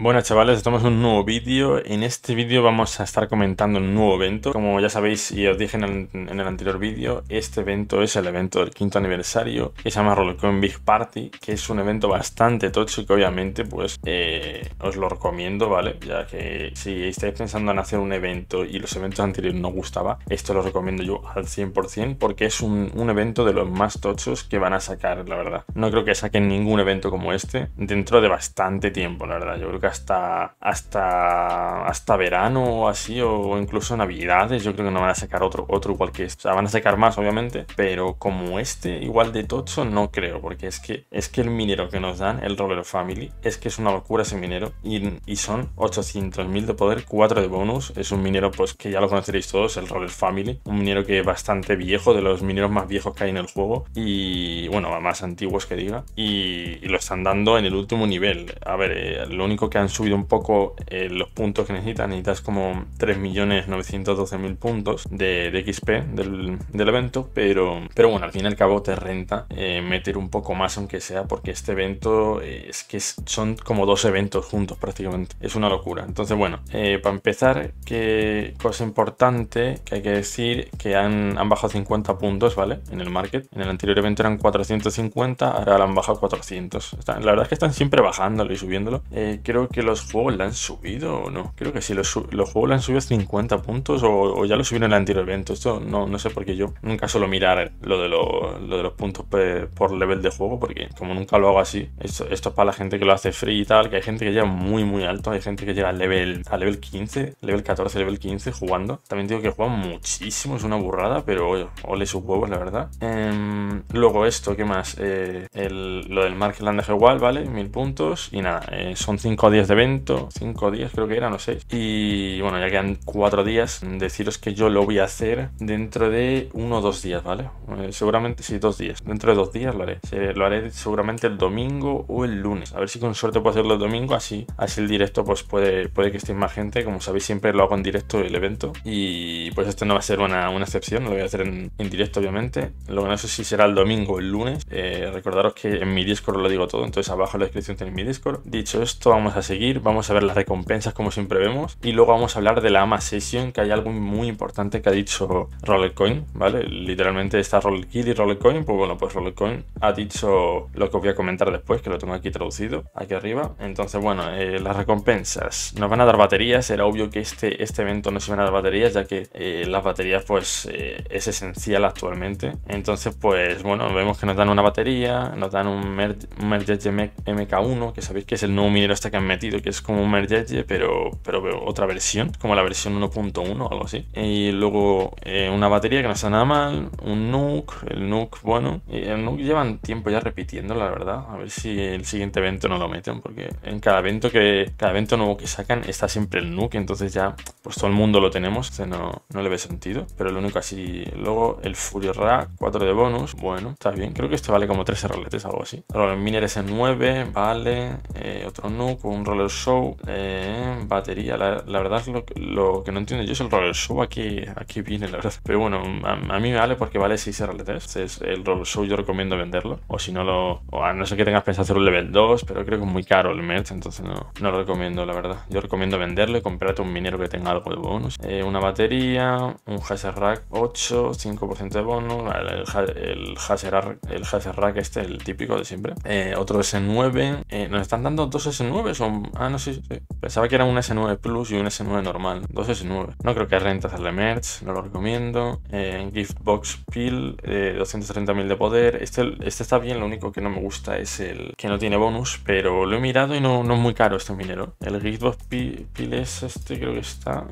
Bueno chavales, estamos en un nuevo vídeo. En este vídeo vamos a estar comentando un nuevo evento. Como ya sabéis y os dije en el, anterior vídeo, este evento es el evento del quinto aniversario que se llama Rolecon Big Party, que es un evento bastante tocho y que obviamente pues eh, os lo recomiendo, ¿vale? Ya que si estáis pensando en hacer un evento y los eventos anteriores no gustaba, esto lo recomiendo yo al 100% porque es un, un evento de los más tochos que van a sacar, la verdad. No creo que saquen ningún evento como este dentro de bastante tiempo, la verdad. Yo creo que hasta, hasta, hasta verano o así, o incluso navidades, yo creo que no van a sacar otro, otro igual que este. O sea, van a sacar más, obviamente, pero como este, igual de tocho, no creo, porque es que, es que el minero que nos dan, el Roller Family, es que es una locura ese minero, y, y son 800.000 de poder, 4 de bonus, es un minero pues que ya lo conoceréis todos, el Roller Family, un minero que es bastante viejo, de los mineros más viejos que hay en el juego, y bueno, más antiguos que diga, y, lo están dando en el último nivel. A ver, eh, lo único que han subido un poco eh, los puntos que necesitas. Necesitas como 3.912.000 puntos de, XP del, evento, pero, pero bueno, al fin y al cabo te renta eh, meter un poco más, aunque sea, porque este evento eh, es que son como dos eventos juntos prácticamente. Es una locura. Entonces, bueno, para empezar, que cosa importante que hay que decir que han, bajado 50 puntos, ¿vale? En el market. En el anterior evento eran 450, ahora la han bajado 400. la verdad es que están siempre bajándolo y subiéndolo. creo que los juegos la han subido o no. Creo que sí, los, juegos la han subido 50 puntos o, ya lo subieron en el anterior evento. Esto no, no sé por qué yo nunca suelo mirar lo de, de los puntos por level de juego, porque como nunca lo hago así, esto, es para la gente que lo hace free y tal, que hay gente que llega muy, muy alto, hay gente que llega al level, a level 15, level 14, level 15 jugando. También digo que juegan muchísimo, es una burrada, pero oye, ole sus huevos, la verdad. Em, luego esto, ¿qué más? Eh, lo del Mark de igual, ¿vale? Mil puntos y nada, eh, son 5 10 de evento, cinco días creo que eran o sé, Y bueno, ya quedan cuatro días. Deciros que yo lo voy a hacer dentro de uno o dos días, ¿vale? Eh, seguramente si dos días. Dentro de dos días lo haré. lo haré seguramente el domingo o el lunes. A ver si con suerte puedo hacerlo el domingo, así, así el directo pues puede, puede que esté más gente. Como sabéis siempre lo hago en directo el evento. Y pues este no va a ser una, una excepción, lo voy a hacer en, en, directo obviamente. Lo que no sé si será el domingo o el lunes. Eh, recordaros que en mi Discord lo digo todo, entonces abajo en la descripción tenéis mi Discord. Dicho esto, vamos a a seguir, vamos a ver las recompensas como siempre vemos y luego vamos a hablar de la AMA Session, que hay algo muy importante que ha dicho Coin. ¿vale? Literalmente está Rollkill y Coin. pues bueno, pues Coin ha dicho lo que os voy a comentar después, que lo tengo aquí traducido, aquí arriba. Entonces, bueno, eh, las recompensas, nos van a dar baterías, era obvio que este, este evento no se van a dar baterías, ya que eh, las baterías pues eh, es esencial actualmente. Entonces, pues bueno, vemos que nos dan una batería, nos dan un, Merge, MK1, que sabéis que es el nuevo minero este que han metido, que es como un merge pero, pero otra versión, como la versión 1.1 o algo así. Y luego eh, una batería que no está nada mal, un Nuke, el Nuke bueno. Y el Nuke llevan tiempo ya repitiendo, la verdad. A ver si el siguiente evento no lo meten, porque en cada evento que cada evento nuevo que sacan está siempre el Nuke, entonces ya pues todo el mundo lo tenemos, sea, no, no le ve sentido. Pero lo único así, luego el Fury Rack, 4 de bonus, bueno, está bien. Creo que esto vale como 13 roletes, algo así. Ahora el Miner es 9, vale, eh, otro Nuke, un un roller show, eh, batería. La, verdad, lo, que no entiendo yo es el roller show. Aquí, aquí viene, la verdad. Pero bueno, a, mí me vale porque vale 6 RLTs. Es el roller show, yo recomiendo venderlo. O si no lo. O a no sé que tengas pensado hacer un level 2, pero creo que es muy caro el merch, entonces no, no lo recomiendo, la verdad. Yo recomiendo venderlo y comprarte un minero que tenga algo de bonus. Eh, una batería, un Hazer Rack 8, 5% de bonus. El, el, Rack, el Rack, este, el típico de siempre. Eh, otro S9. nos están dando dos S9 o Ah, no, sé Pensaba que era un S9 Plus y un S9 normal. Dos S9. No creo que renta Hacerle Merch, no lo recomiendo. Eh, Giftbox Peel, 230.000 de poder. Este, este está bien, lo único que no me gusta es el que no tiene bonus, pero lo he mirado y no, es muy caro este minero. El Giftbox Peel, es este, creo que está.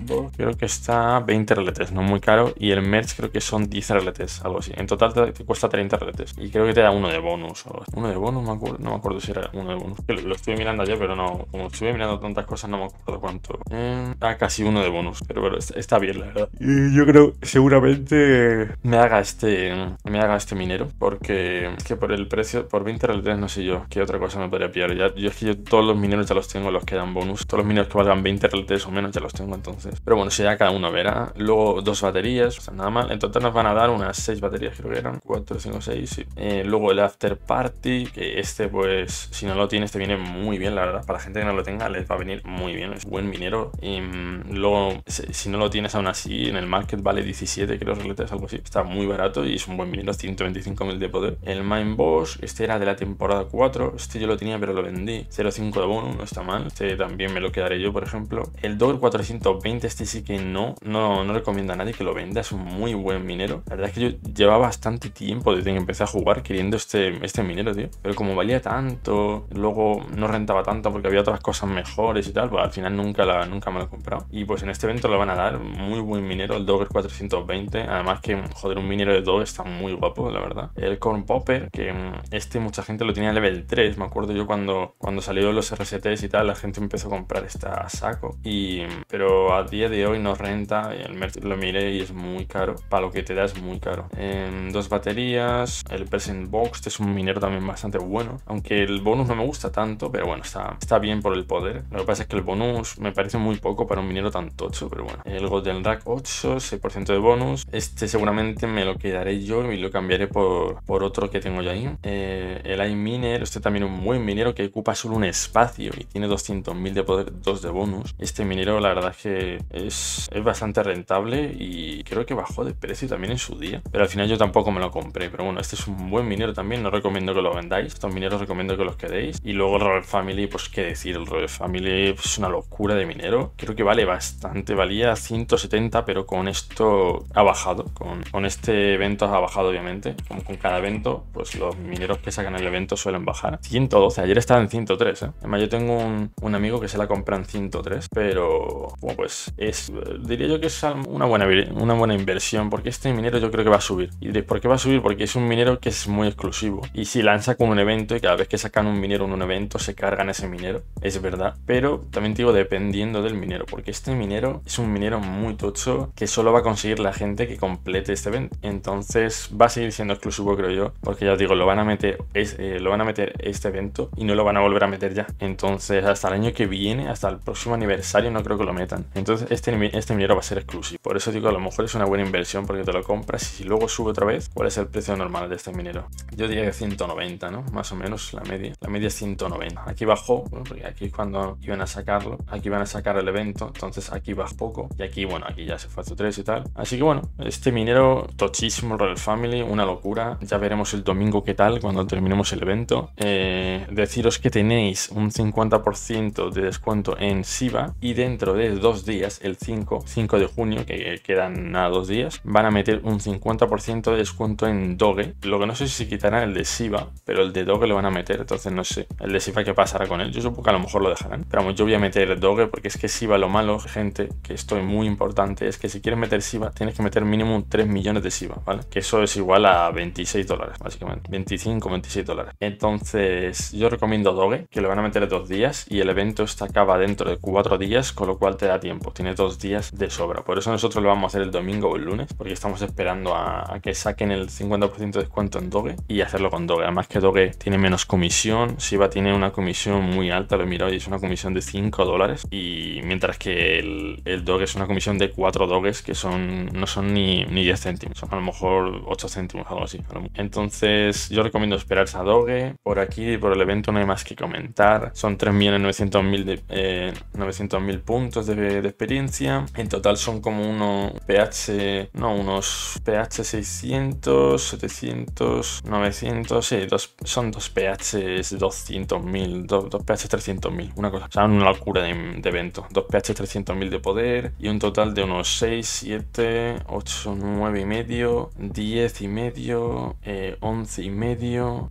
Box creo que está 20 reletes no muy caro. Y el Merch creo que son 10 reletes algo así. En total te, cuesta 30 reletes Y creo que te da uno de bonus. Uno de bonus, no me acuerdo si era uno de bonus. lo estoy mirando pero no, como estuve mirando tantas cosas, no me acuerdo cuánto. Eh, ah, casi uno de bonus, pero, bueno está, bien, la verdad. Y yo creo, seguramente me haga este me haga este minero, porque es que por el precio, por 20 reales 3, no sé yo, qué otra cosa me podría pillar. Ya, yo es que yo todos los mineros ya los tengo, los que dan bonus. Todos los mineros que valgan 20 reales 3 o menos ya los tengo entonces. Pero bueno, si ya cada uno verá. Luego dos baterías, o sea, nada mal. Entonces nos van a dar unas 6 baterías, creo que eran. 4, 5, 6, luego el after party, que este pues, si no lo tienes Te viene muy bien la verdad, para la gente que no lo tenga les va a venir muy bien, es buen minero Y mm, luego, si no lo tienes aún así, en el market vale 17 creo, es algo así, está muy barato y es un buen minero, 125.000 de poder. El Mind Boss, este era de la temporada 4, este yo lo tenía pero lo vendí, 0.5 de bono, no está mal, este también me lo quedaré yo, por ejemplo. El Dog 420, este sí que no, no, no recomiendo a nadie que lo venda, es un muy buen minero. La verdad es que yo llevaba bastante tiempo desde que empecé a jugar queriendo este, este minero, tío, pero como valía tanto, luego no rentaba tanta porque había otras cosas mejores y tal, pues al final nunca, la, nunca me lo he comprado. Y pues en este evento lo van a dar, muy buen minero, el Dogger 420, además que, joder, un minero de Dogger está muy guapo, la verdad. El Corn Popper, que mm, este mucha gente lo tenía level 3, me acuerdo yo cuando, cuando salió los RSTs y tal, la gente empezó a comprar esta saco, y, pero a día de hoy no renta, el lo miré y es muy caro, para lo que te da es muy caro. En em, dos baterías, el Present Box, este es un minero también bastante bueno, aunque el bonus no me gusta tanto, pero bueno, está, bien por el poder. Lo que pasa es que el bonus me parece muy poco para un minero tan tocho, pero bueno. El Golden Rack 8, 6% de bonus. Este seguramente me lo quedaré yo y lo cambiaré por, por otro que tengo ya ahí. Eh, el el miner este también es un buen minero que ocupa solo un espacio y tiene 200.000 de poder, 2 de bonus. Este minero la verdad es que es, es bastante rentable y creo que bajó de precio también en su día. Pero al final yo tampoco me lo compré. Pero bueno, este es un buen minero también, no recomiendo que lo vendáis. Estos mineros recomiendo que los quedéis. Y luego Royal Family pues qué decir, el Royal Family es una locura de minero. Creo que vale bastante, valía 170, pero con esto ha bajado. Con, este evento ha bajado, obviamente. Como con cada evento, pues los mineros que sacan el evento suelen bajar. 112, ayer estaba en 103, ¿eh? Además, yo tengo un, amigo que se la compra en 103, pero bueno, pues es, diría yo que es una buena, una buena inversión, porque este minero yo creo que va a subir. Y diréis, ¿por qué va a subir? Porque es un minero que es muy exclusivo. Y si lanza con un evento y cada vez que sacan un minero en un evento se carga ese minero, es verdad, pero también digo dependiendo del minero, porque este minero es un minero muy tocho que solo va a conseguir la gente que complete este evento. Entonces va a seguir siendo exclusivo, creo yo, porque ya os digo, lo van a meter, eh, lo van a meter este evento y no lo van a volver a meter ya. Entonces hasta el año que viene, hasta el próximo aniversario, no creo que lo metan. Entonces este, este minero va a ser exclusivo. Por eso digo, a lo mejor es una buena inversión porque te lo compras y si luego sube otra vez, ¿cuál es el precio normal de este minero? Yo diría que 190, ¿no? Más o menos la media. La media es 190. Aquí va bajó, porque aquí es cuando iban a sacarlo, aquí van a sacar el evento, entonces aquí va poco, y aquí, bueno, aquí ya se fue a 3 y tal. Así que bueno, este minero tochísimo, Royal Family, una locura, ya veremos el domingo qué tal cuando terminemos el evento. Eh, deciros que tenéis un 50% de descuento en Siva y dentro de dos días, el 5, 5 de junio, que quedan nada dos días, van a meter un 50% de descuento en Doge. Lo que no sé si quitarán el de Siva, pero el de Doge lo van a meter, entonces no sé. El de Siva qué pasa con él. Yo supongo que a lo mejor lo dejarán. Pero yo voy a meter Doge porque es que va lo malo, gente, que estoy muy importante, es que si quieres meter Siva, tienes que meter mínimo 3 millones de Siva, ¿vale? Que eso es igual a 26 dólares, básicamente. 25, 26 dólares. Entonces, yo recomiendo Doge, que lo van a meter dos días y el evento está acaba dentro de cuatro días, con lo cual te da tiempo. tiene dos días de sobra. Por eso nosotros lo vamos a hacer el domingo o el lunes, porque estamos esperando a, a que saquen el 50% de descuento en Doge y hacerlo con Doge. Además que Doge tiene menos comisión, Siva tiene una comisión muy alta, lo he mirado y es una comisión de 5 dólares. Y mientras que el, dog es una comisión de 4 dogs que son no son ni, ni 10 céntimos, son a lo mejor 8 céntimos, algo así. Entonces yo recomiendo esperar a doge. Por aquí, por el evento no hay más que comentar. Son 3.900.000 eh, 900 puntos de, experiencia. En total son como unos PH, no, unos PH 600, 700, 900, sí, dos, son dos PH 200.000, 2, PH 300.000, una cosa. O sea, una locura de, evento. 2 PH 300.000 de poder y un total de unos 6, 7, 8, 9 y medio, 10 y medio, 11 eh, y medio,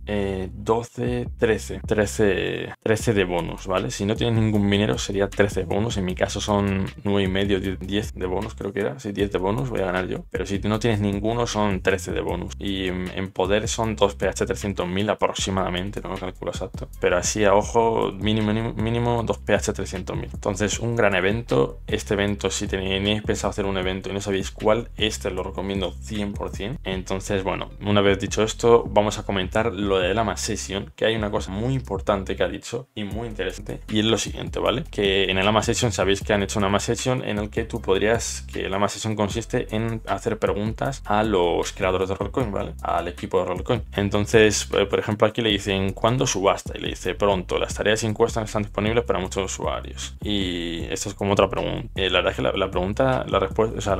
12, 13. 13. 13 de bonus, ¿vale? Si no tienes ningún minero sería 13 de bonus. En mi caso son 9 y medio, 10 de bonus creo que era. si 10 de bonus voy a ganar yo. Pero si no tienes ninguno son 13 de bonus. Y en poder son 2 PH 300.000 aproximadamente, no me calculo exacto. Pero así a ojo mínimo, mínimo, 2 PH 300.000. Entonces, un gran evento. Este evento, si tenéis pensado hacer un evento y no sabéis cuál, este lo recomiendo 100%. Entonces, bueno, una vez dicho esto, vamos a comentar lo de la más Session, que hay una cosa muy importante que ha dicho y muy interesante. Y es lo siguiente, ¿vale? Que en el AMA Session sabéis que han hecho una AMA Session en el que tú podrías, que la AMA Session consiste en hacer preguntas a los creadores de Rollcoin, ¿vale? Al equipo de Rollcoin. Entonces, eh, por ejemplo, aquí le dicen, ¿cuándo subasta? Y le dice, pronto, la las tareas y encuestas están disponibles para muchos usuarios. Y esto es como otra pregunta. Eh, la verdad es que la, pregunta, la respuesta, o sea,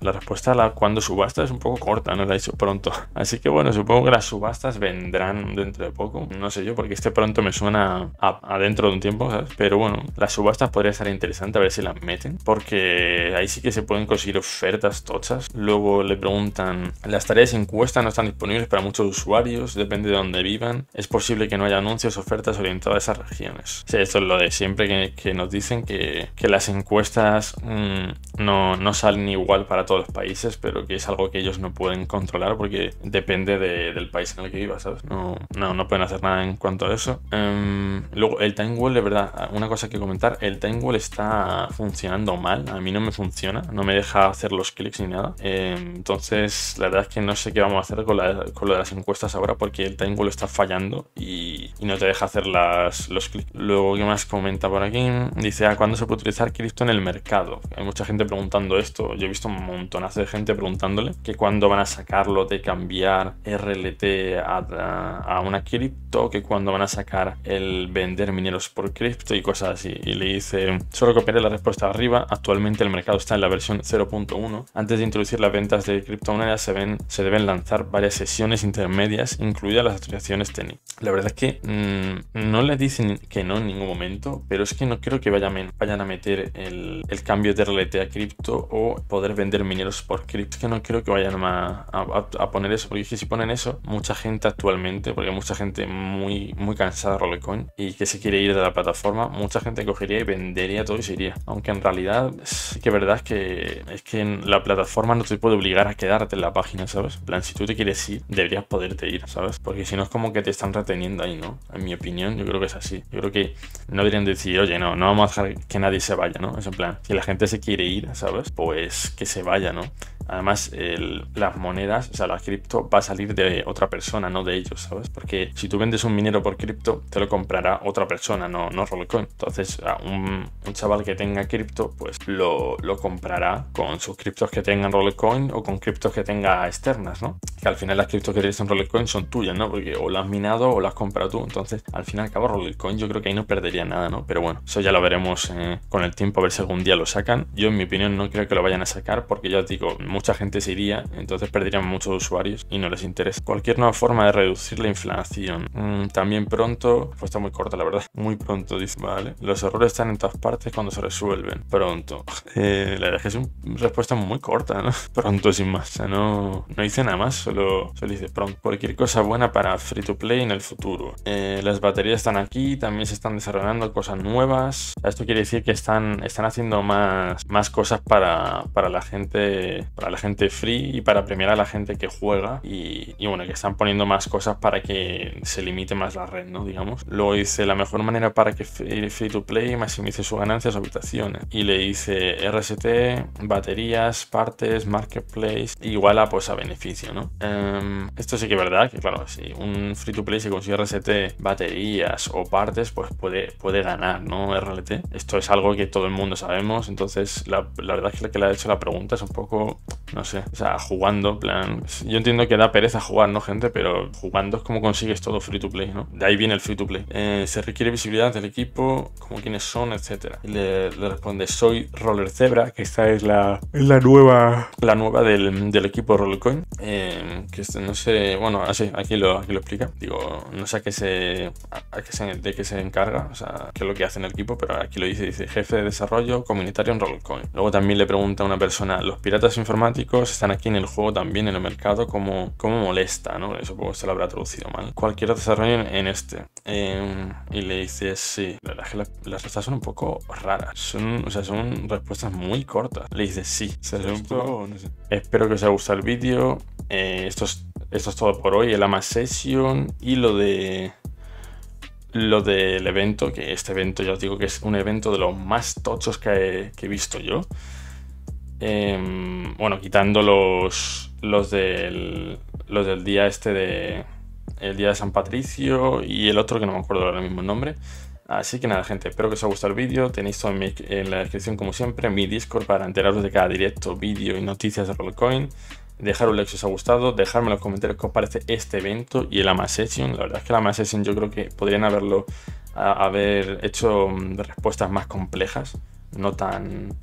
la, respuesta a la cuando subasta es un poco corta, no la he dicho pronto. Así que bueno, supongo que las subastas vendrán dentro de poco. No sé yo, porque este pronto me suena a, dentro de un tiempo, Pero bueno, las subastas podría ser interesante a ver si las meten, porque ahí sí que se pueden conseguir ofertas tochas. Luego le preguntan, las tareas y encuestas no están disponibles para muchos usuarios, depende de dónde vivan. Es posible que no haya anuncios, ofertas orientadas a regiones. esto es lo de siempre que, nos dicen que, las encuestas mm, no, salen igual para todos los países, pero que es algo que ellos no pueden controlar porque depende del país en el que vivas, ¿sabes? No, no, no, pueden hacer nada en cuanto a eso. Em, luego, el Time de verdad, una cosa que comentar, el Time está funcionando mal, a mí no me funciona, no me deja hacer los clics ni nada. Em, entonces, la verdad es que no sé qué vamos a hacer con, lo de las encuestas ahora porque el Time está fallando y no te deja hacer las los, Luego, ¿qué más comenta por aquí? Dice, ¿a ah, cuándo se puede utilizar cripto en el mercado? Hay mucha gente preguntando esto. Yo he visto un montonazo de gente preguntándole que cuándo van a sacarlo de cambiar RLT a, a una cripto, que cuándo van a sacar el vender mineros por cripto y cosas así. Y le dice, solo copiaré la respuesta arriba. Actualmente el mercado está en la versión 0.1. Antes de introducir las ventas de cripto, criptomonedas se, ven, se deben lanzar varias sesiones intermedias, incluidas las actualizaciones TENI. La verdad es que mm, no le di dicen que no en ningún momento, pero es que no creo que vayan, a meter el, cambio de RLT a cripto o poder vender mineros por cripto. que no creo que vayan a, poner eso, porque si ponen eso, mucha gente actualmente, porque mucha gente muy, muy cansada de Rolecoin y que se quiere ir de la plataforma, mucha gente cogería y vendería todo y se iría. Aunque en realidad sí que verdad es que es que en la plataforma no te puede obligar a quedarte en la página, ¿sabes? En plan, si tú te quieres ir, deberías poderte ir, ¿sabes? Porque si no es como que te están reteniendo ahí, ¿no? En mi opinión, yo creo que es así. Yo creo que no deberían decir, oye, no, no vamos a dejar que nadie se vaya, ¿no? Es en plan, si la gente se quiere ir, ¿sabes? Pues que se vaya, ¿no? Además, las monedas, o sea, las cripto va a salir de otra persona, no de ellos, ¿sabes? Porque si tú vendes un minero por cripto, te lo comprará otra persona, no, no Rollcoin. Entonces, a un, chaval que tenga cripto, pues lo, lo comprará con sus criptos que tengan Rollcoin o con criptos que tenga externas, ¿no? Que al final las criptos que tienes en Rollcoin son tuyas, ¿no? Porque o las has minado o las has tú. Entonces, al final y al cabo, Rollcoin yo creo que ahí no perdería nada, ¿no? Pero bueno, eso ya lo veremos eh, con el tiempo, a ver si algún día lo sacan. Yo, en mi opinión, no creo que lo vayan a sacar porque ya os digo, mucha gente se iría, entonces perderían muchos usuarios y no les interesa. Cualquier nueva forma de reducir la inflación. Mm, también pronto, pues muy corta la verdad, muy pronto dice, vale. Los errores están en todas partes cuando se resuelven. Pronto. Eh, la verdad es que es una respuesta muy corta, ¿no? Pronto sin más. O sea, no, no dice nada más, solo, solo dice pronto. Cualquier cosa buena para free to play en el futuro. Eh, las baterías están aquí, también se están desarrollando cosas nuevas. Esto quiere decir que están, están haciendo más, más cosas para, para la gente, la gente free y para premiar a la gente que juega y, bueno, que están poniendo más cosas para que se limite más la red, ¿no? Digamos. Luego dice, la mejor manera para que eh, Free to Play maximice sus ganancias habitaciones. Y le dice RST, baterías, partes, marketplace, igual a pues a beneficio, ¿no? Em, esto sí que es verdad, que claro, si un Free to Play se consigue RST, baterías o partes, pues puede, puede ganar, ¿no? RLT. Esto es algo que todo el mundo sabemos, entonces la, la verdad es que la que le ha hecho la pregunta es un poco no sé, o sea, jugando, plan, yo entiendo que da pereza jugar, ¿no, gente? Pero jugando es como consigues todo free to play, ¿no? De ahí viene el free to play. Eh, se requiere visibilidad del equipo, como quiénes son, etcétera. Le, le, responde, soy Roller Zebra, que esta es la, la nueva, la nueva del, del equipo rollcoin eh, que este, no sé, bueno, así, aquí lo, lo explica. Digo, no sé a qué se, se, de qué se encarga, o sea, qué es lo que hace en el equipo, pero aquí lo dice, dice, jefe de desarrollo comunitario en Rollercoin. Luego también le pregunta a una persona, ¿los piratas informáticos están aquí en el juego también, en el mercado, como, como molesta, ¿no? Eso supongo se lo habrá traducido mal. Cualquier desarrollo en este. Em, y le dices, sí. La verdad que las respuestas son un poco raras. Son, o sea, son respuestas muy cortas. Le dices, sí. un poco, Espero que os haya gustado el vídeo. Eh, esto, es, esto es todo por hoy. El AMA Session y lo de lo del evento, que este evento ya os digo que es un evento de los más tochos que he visto yo. Em, bueno, quitando los, los, del, los del día este de... El día de San Patricio y el otro que no me acuerdo ahora mismo nombre. Así que nada, gente, espero que os haya gustado el vídeo. Tenéis todo en, la descripción, como siempre, mi Discord para enteraros de cada directo, vídeo y noticias de Rollcoin. Dejar un like si os ha gustado, dejarme en los comentarios qué os parece este evento y el AMA Session. La verdad es que el AMA Session yo creo que podrían haberlo haber hecho mm, respuestas más complejas, no tan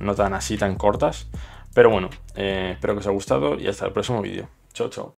no tan así, tan cortas. Pero bueno, eh, espero que os haya gustado y hasta el próximo vídeo. Chao, chao.